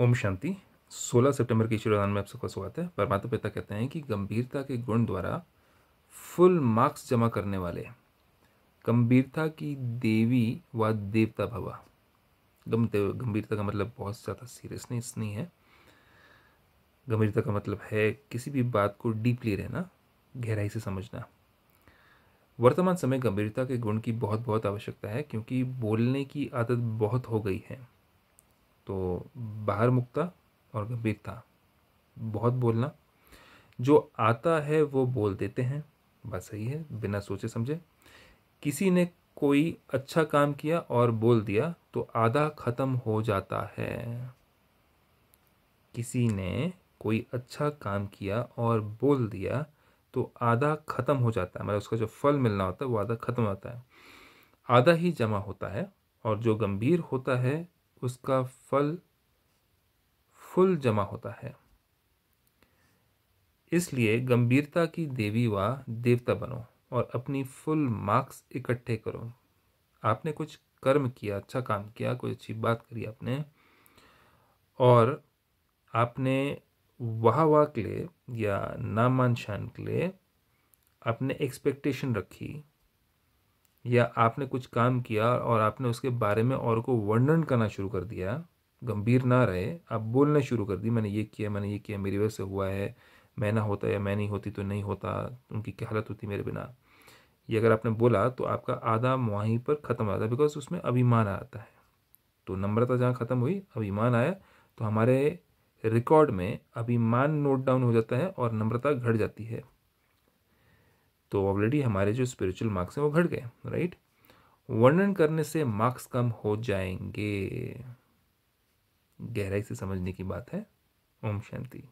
ओम शांति 16 सितंबर के ईश्वर में आप सबका स्वागत है परमात्मा पिता कहते हैं कि गंभीरता के गुण द्वारा फुल मार्क्स जमा करने वाले गंभीरता की देवी व देवता भवा गम गंभीरता का मतलब बहुत ज़्यादा सीरियसनेस नहीं है गंभीरता का मतलब है किसी भी बात को डीपली रहना गहराई से समझना वर्तमान समय गंभीरता के गुण की बहुत बहुत आवश्यकता है क्योंकि बोलने की आदत बहुत हो गई है तो बाहर मुक्ता और गंभीरता बहुत बोलना जो आता है वो बोल देते हैं बस सही है बिना सोचे समझे किसी ने कोई अच्छा काम किया और बोल दिया तो आधा ख़त्म हो जाता है किसी ने कोई अच्छा काम किया और बोल दिया तो आधा ख़त्म हो जाता है मतलब उसका जो फल मिलना होता है वो आधा ख़त्म होता है आधा ही जमा होता है और जो गंभीर होता है उसका फल फुल जमा होता है इसलिए गंभीरता की देवी व देवता बनो और अपनी फुल मार्क्स इकट्ठे करो आपने कुछ कर्म किया अच्छा काम किया कोई अच्छी बात करी आपने और आपने वाह वाह के लिए या नामान शान के लिए आपने एक्सपेक्टेशन रखी या आपने कुछ काम किया और आपने उसके बारे में और को वर्णन करना शुरू कर दिया गंभीर ना रहे आप बोलना शुरू कर दी मैंने ये किया मैंने ये किया मेरी वजह से हुआ है मैं ना होता या मैं नहीं होती तो नहीं होता उनकी क्या हालत होती मेरे बिना ये अगर आपने बोला तो आपका आधा वहीं पर ख़त्म जाता है बिकॉज उसमें अभिमान आता है तो नम्रता जहाँ ख़त्म हुई अभिमान आया तो हमारे रिकॉर्ड में अभिमान नोट डाउन हो जाता है और नम्रता घट जाती है तो ऑलरेडी हमारे जो स्पिरिचुअल मार्क्स हैं वो घट गए राइट वर्णन करने से मार्क्स कम हो जाएंगे गहराई से समझने की बात है ओम शांति